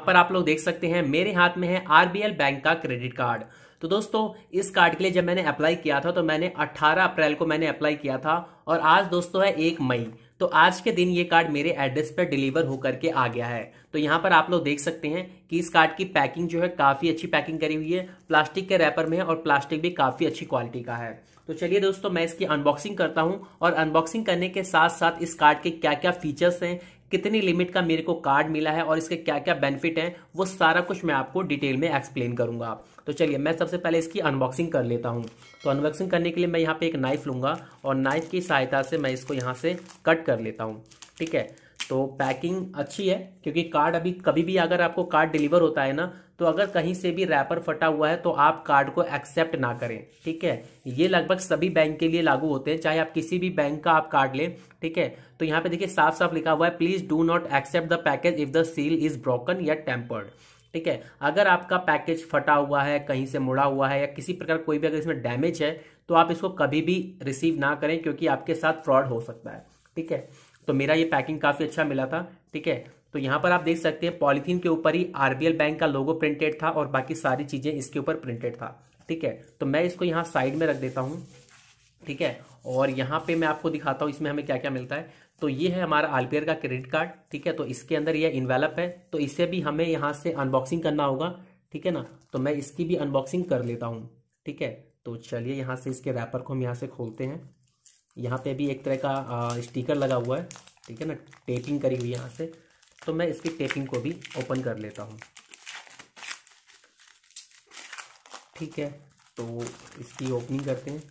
यहाँ पर आप लोग देख सकते हैं मेरे हाथ में है आरबीएल बैंक का क्रेडिट कार्ड तो दोस्तों इस कार्ड के लिए जब मैंने अप्लाई किया था तो मैंने 18 अप्रैल को मैंने अप्लाई किया था और आज दोस्तों है एक मई तो आज के दिन ये कार्ड मेरे एड्रेस पर डिलीवर होकर के आ गया है तो यहाँ पर आप लोग देख सकते हैं कि इस कार्ड की पैकिंग जो है काफ़ी अच्छी पैकिंग करी हुई है प्लास्टिक के रैपर में है और प्लास्टिक भी काफ़ी अच्छी क्वालिटी का है तो चलिए दोस्तों मैं इसकी अनबॉक्सिंग करता हूँ और अनबॉक्सिंग करने के साथ साथ इस कार्ड के क्या क्या फीचर्स हैं कितनी लिमिट का मेरे को कार्ड मिला है और इसके क्या क्या बेनिफिट हैं वो सारा कुछ मैं आपको डिटेल में एक्सप्लेन करूंगा तो चलिए मैं सबसे पहले इसकी अनबॉक्सिंग कर लेता हूँ तो अनबॉक्सिंग करने के लिए मैं यहाँ पे एक नाइफ़ लूंगा और नाइफ़ की सहायता से मैं इसको यहाँ से कट कर लेता हूँ ठीक है तो पैकिंग अच्छी है क्योंकि कार्ड अभी कभी भी अगर आपको कार्ड डिलीवर होता है ना तो अगर कहीं से भी रैपर फटा हुआ है तो आप कार्ड को एक्सेप्ट ना करें ठीक है ये लगभग सभी बैंक के लिए लागू होते हैं चाहे आप किसी भी बैंक का आप कार्ड लें ठीक है तो यहाँ पे देखिए साफ साफ लिखा हुआ है please do not accept the package if the seal is broken या टेम्पर्ड ठीक है अगर आपका पैकेज फटा हुआ है कहीं से मुड़ा हुआ है या किसी प्रकार कोई भी अगर इसमें डैमेज है तो आप इसको कभी भी रिसीव ना करें क्योंकि आपके साथ फ्रॉड हो सकता है ठीक है तो मेरा ये पैकिंग काफ़ी अच्छा मिला था ठीक है तो यहाँ पर आप देख सकते हैं पॉलीथीन के ऊपर ही आरबीएल बैंक का लोगो प्रिंटेड था और बाकी सारी चीज़ें इसके ऊपर प्रिंटेड था ठीक है तो मैं इसको यहाँ साइड में रख देता हूँ ठीक है और यहाँ पे मैं आपको दिखाता हूँ इसमें हमें क्या क्या मिलता है तो ये है हमारा आरबीएल का क्रेडिट कार्ड ठीक है तो इसके अंदर यह इन्वेलप है तो इसे भी हमें यहाँ से अनबॉक्सिंग करना होगा ठीक है ना तो मैं इसकी भी अनबॉक्सिंग कर लेता हूँ ठीक है तो चलिए यहाँ से इसके रैपर को हम यहाँ से खोलते हैं यहाँ पे भी एक तरह का स्टिकर लगा हुआ है ठीक है ना टेपिंग करी हुई यहाँ से तो मैं इसकी टेपिंग को भी ओपन कर लेता हूँ ठीक है तो इसकी ओपनिंग करते हैं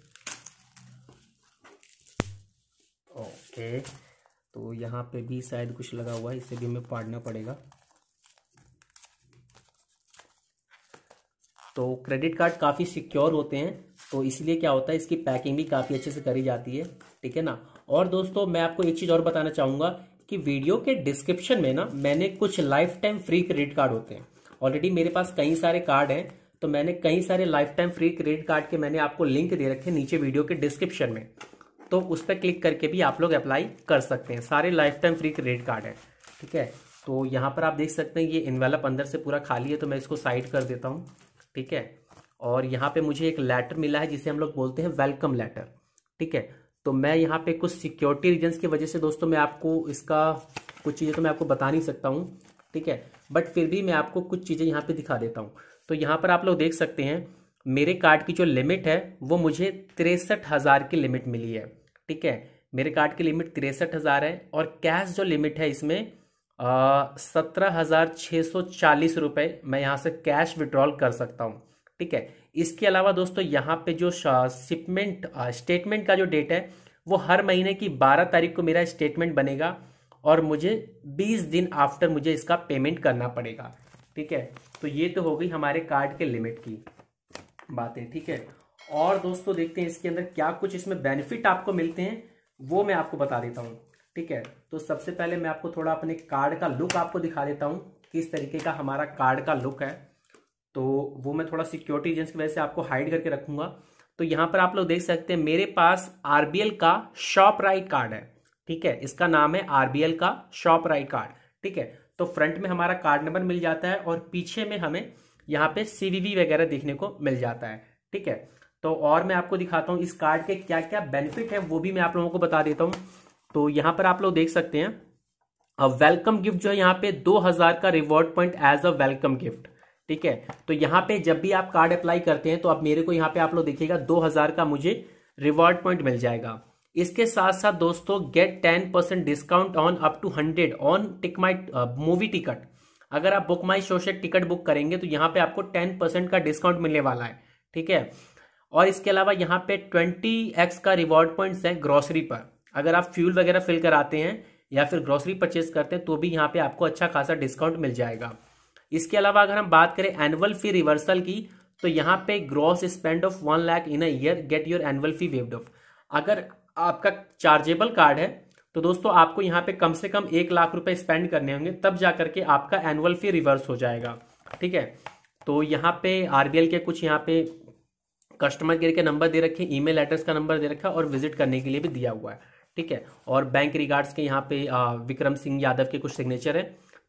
ओके तो यहाँ पे भी शायद कुछ लगा हुआ है इसे भी हमें पाड़ना पड़ेगा तो क्रेडिट कार्ड काफ़ी सिक्योर होते हैं तो इसलिए क्या होता है इसकी पैकिंग भी काफ़ी अच्छे से करी जाती है ठीक है ना और दोस्तों मैं आपको एक चीज़ और बताना चाहूँगा कि वीडियो के डिस्क्रिप्शन में ना मैंने कुछ lifetime free credit card होते हैं ऑलरेडी मेरे पास कई सारे कार्ड हैं तो मैंने कई सारे lifetime free credit card के मैंने आपको लिंक दे रखे नीचे वीडियो के डिस्क्रिप्शन में तो उस पर क्लिक करके भी आप लोग अप्लाई कर सकते हैं सारे lifetime free credit card हैं ठीक है तो यहाँ पर आप देख सकते हैं ये इनवेलप अंदर से पूरा खाली है तो मैं इसको साइड कर देता हूँ ठीक है और यहाँ पे मुझे एक लेटर मिला है जिसे हम लोग बोलते हैं वेलकम लेटर ठीक है तो मैं यहाँ पे कुछ सिक्योरिटी रीजन्स की वजह से दोस्तों मैं आपको इसका कुछ चीज़ें तो मैं आपको बता नहीं सकता हूँ ठीक है बट फिर भी मैं आपको कुछ चीज़ें यहाँ पे दिखा देता हूँ तो यहाँ पर आप लोग देख सकते हैं मेरे कार्ड की जो लिमिट है वो मुझे तिरसठ हज़ार की लिमिट मिली है ठीक है मेरे कार्ड की लिमिट तिरसठ हज़ार है और कैश जो लिमिट है इसमें सत्रह हज़ार छः सौ चालीस रुपये मैं यहाँ से कैश विड्रॉल कर सकता हूँ ठीक है इसके अलावा दोस्तों यहाँ पे जो शिपमेंट स्टेटमेंट का जो डेट है वो हर महीने की बारह तारीख को मेरा स्टेटमेंट बनेगा और मुझे बीस दिन आफ्टर मुझे इसका पेमेंट करना पड़ेगा ठीक है तो ये तो हो गई हमारे कार्ड के लिमिट की बातें ठीक है और दोस्तों देखते हैं इसके अंदर क्या कुछ इसमें बेनिफिट आपको मिलते हैं वो मैं आपको बता देता हूँ ठीक है तो सबसे पहले मैं आपको थोड़ा अपने कार्ड का लुक आपको दिखा देता हूँ किस तरीके का हमारा कार्ड का लुक है तो वो मैं थोड़ा सिक्योरिटी एजेंस की वजह से आपको हाइड करके रखूंगा तो यहाँ पर आप लोग देख सकते हैं मेरे पास आरबीएल का शॉप राइट कार्ड है ठीक है इसका नाम है आरबीएल का शॉप राइट कार्ड ठीक है तो फ्रंट में हमारा कार्ड नंबर मिल जाता है और पीछे में हमें यहाँ पे सीवीवी वगैरह देखने को मिल जाता है ठीक है तो और मैं आपको दिखाता हूँ इस कार्ड के क्या क्या बेनिफिट है वो भी मैं आप लोगों को बता देता हूँ तो यहाँ पर आप लोग देख सकते हैं वेलकम गिफ्ट जो है यहाँ पे दो का reward point as a welcome gift ठीक है तो यहाँ पे जब भी आप कार्ड अप्लाई करते हैं तो अब मेरे को यहां पे आप लोग देखिएगा दो हजार का मुझे रिवॉर्ड पॉइंट मिल जाएगा इसके साथ साथ दोस्तों get ten percent discount on up to hundred on tick my movie ticket अगर आप बुक माई शो से टिकट बुक करेंगे तो यहां पे आपको टेन परसेंट का डिस्काउंट मिलने वाला है ठीक है और इसके अलावा यहाँ पे ट्वेंटी एक्स का रिवॉर्ड पॉइंट्स है ग्रोसरी पर अगर आप फ्यूल वगैरह फिल कराते हैं या फिर ग्रोसरी परचेज करते हैं तो भी यहाँ पे आपको अच्छा खासा डिस्काउंट मिल जाएगा इसके अलावा अगर हम बात करें एनुअल फी रिवर्सल की तो यहाँ पे gross spend of one lakh in year get your annual fee waived off अगर आपका चार्जेबल कार्ड है तो दोस्तों आपको यहाँ पे कम से कम एक लाख रुपए स्पेंड करने होंगे तब जा करके आपका एनुअल फी रिवर्स हो जाएगा ठीक है तो यहाँ पे आरबीएल के कुछ यहाँ पे कस्टमर केयर के नंबर दे रखे ईमेल एड्रेस का नंबर दे रखा और विजिट करने के लिए भी दिया हुआ है ठीक है और बैंक रिगार्ड्स के यहाँ पे विक्रम सिंह यादव के कुछ सिग्नेचर है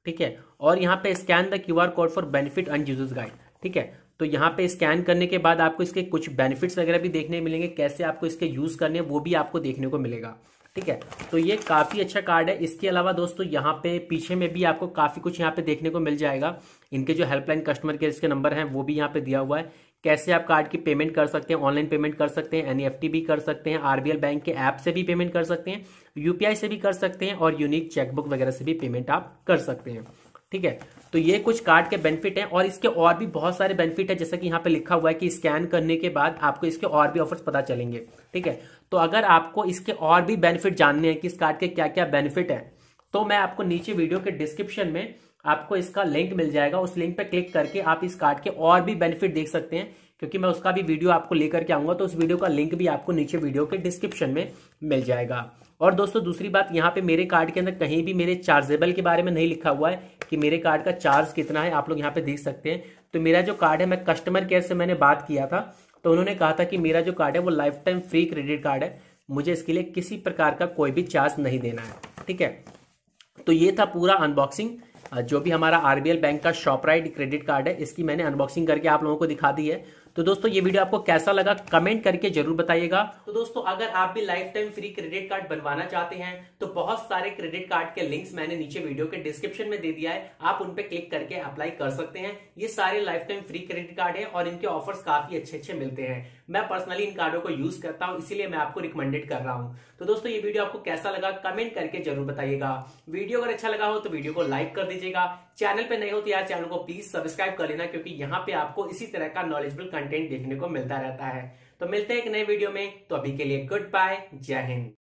ठीक है और यहाँ पे scan the Q R code for benefit and users guide ठीक है तो यहाँ पे स्कैन करने के बाद आपको इसके कुछ बेनिफिट्स वगैरह भी देखने मिलेंगे कैसे आपको इसके यूज़ करने वो भी आपको देखने को मिलेगा ठीक है तो ये काफ़ी अच्छा कार्ड है इसके अलावा दोस्तों यहाँ पे पीछे में भी आपको काफ़ी कुछ यहाँ पे देखने को मिल जाएगा इनके जो हेल्पलाइन कस्टमर केयर इसके नंबर हैं वो भी यहाँ पे दिया हुआ है कैसे आप कार्ड की पेमेंट कर सकते हैं ऑनलाइन पेमेंट कर सकते हैं एनईएफटी e भी कर सकते हैं आरबीएल बैंक के ऐप से भी पेमेंट कर सकते हैं यूपीआई से भी कर सकते हैं और यूनिक चेकबुक वगैरह से भी पेमेंट आप कर सकते हैं ठीक है तो ये कुछ कार्ड के बेनिफिट हैं और इसके और भी बहुत सारे बेनिफिट है जैसा कि यहाँ पे लिखा हुआ है कि स्कैन करने के बाद आपको इसके और भी ऑफर्स पता चलेंगे ठीक है तो अगर आपको इसके और भी बेनिफिट जानने हैं कि इस कार्ड के क्या क्या बेनिफिट है तो मैं आपको नीचे वीडियो के डिस्क्रिप्शन में आपको इसका लिंक मिल जाएगा उस लिंक पर क्लिक करके आप इस कार्ड के और भी बेनिफिट देख सकते हैं क्योंकि मैं उसका भी वीडियो आपको लेकर के आऊंगा तो उस वीडियो का लिंक भी आपको नीचे वीडियो के डिस्क्रिप्शन में मिल जाएगा और दोस्तों दूसरी बात यहाँ पे मेरे कार्ड के अंदर कहीं भी मेरे चार्जेबल के बारे में नहीं लिखा हुआ है कि मेरे कार्ड का चार्ज कितना है आप लोग यहाँ पे देख सकते हैं तो मेरा जो कार्ड है मैं कस्टमर केयर से मैंने बात किया था तो उन्होंने कहा था कि मेरा जो कार्ड है वो lifetime free credit card है मुझे इसके लिए किसी प्रकार का कोई भी चार्ज नहीं देना है ठीक है तो ये था पूरा अनबॉक्सिंग जो भी हमारा आरबीएल बैंक का शॉपराइट क्रेडिट कार्ड है इसकी मैंने अनबॉक्सिंग करके आप लोगों को दिखा दी है तो दोस्तों ये वीडियो आपको कैसा लगा कमेंट करके जरूर बताइएगा तो दोस्तों अगर आप भी lifetime free credit card बनवाना चाहते हैं तो बहुत सारे क्रेडिट कार्ड के लिंक्स मैंने नीचे वीडियो के डिस्क्रिप्शन में दे दिया है आप उनपे क्लिक करके अप्लाई कर सकते हैं ये सारे lifetime free credit card है और इनके ऑफर्स काफी अच्छे अच्छे मिलते हैं मैं पर्सनली इन कार्डों को यूज करता हूँ इसीलिए मैं आपको रिकमेंडेड कर रहा हूँ तो दोस्तों ये वीडियो आपको कैसा लगा कमेंट करके जरूर बताइएगा वीडियो अगर अच्छा लगा हो तो वीडियो को लाइक कर दीजिएगा चैनल पर नहीं हो तो यार चैनल को प्लीज सब्सक्राइब कर लेना क्योंकि यहाँ पे आपको इसी तरह का नॉलेजेबल कंटेंट देखने को मिलता रहता है तो मिलते हैं एक नए वीडियो में तो अभी के लिए गुड बाय जय हिंद